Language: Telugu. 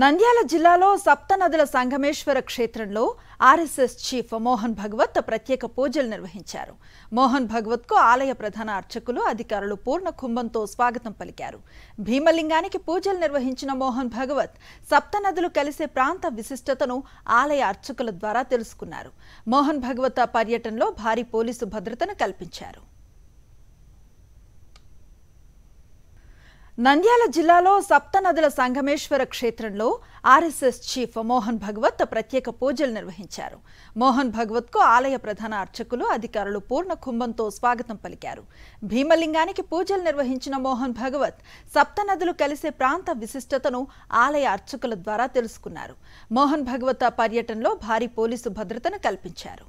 నంద్యాల జిల్లాలో సప్తనదుల సంగమేశ్వర క్షేత్రంలో ఆర్ఎస్ఎస్ చీఫ్ మోహన్ భగవత్ ప్రత్యేక పూజలు నిర్వహించారు మోహన్ భగవత్కు ఆలయ ప్రధాన అర్చకులు అధికారులు పూర్ణ కుంభంతో స్వాగతం పలికారు భీమలింగానికి పూజలు నిర్వహించిన మోహన్ భగవత్ సప్తనదులు కలిసే ప్రాంత విశిష్టతను ఆలయ అర్చకుల ద్వారా తెలుసుకున్నారు మోహన్ భగవత్ పర్యటనలో భారీ పోలీసు భద్రతను కల్పించారు నంద్యాల జిల్లాలో సప్తనదుల సంగమేశ్వర క్షేత్రంలో ఆర్ఎస్ఎస్ చీఫ్ మోహన్ భగవత్ ప్రత్యేక పూజలు నిర్వహించారు మోహన్ భగవత్కు ఆలయ ప్రధాన అర్చకులు అధికారులు పూర్ణ కుంభంతో స్వాగతం పలికారు భీమలింగానికి పూజలు నిర్వహించిన మోహన్ భగవత్ సప్తనదులు కలిసే ప్రాంత విశిష్టతను ఆలయ అర్చకుల ద్వారా తెలుసుకున్నారు మోహన్ భగవత్ పర్యటనలో భారీ పోలీసు భద్రతను కల్పించారు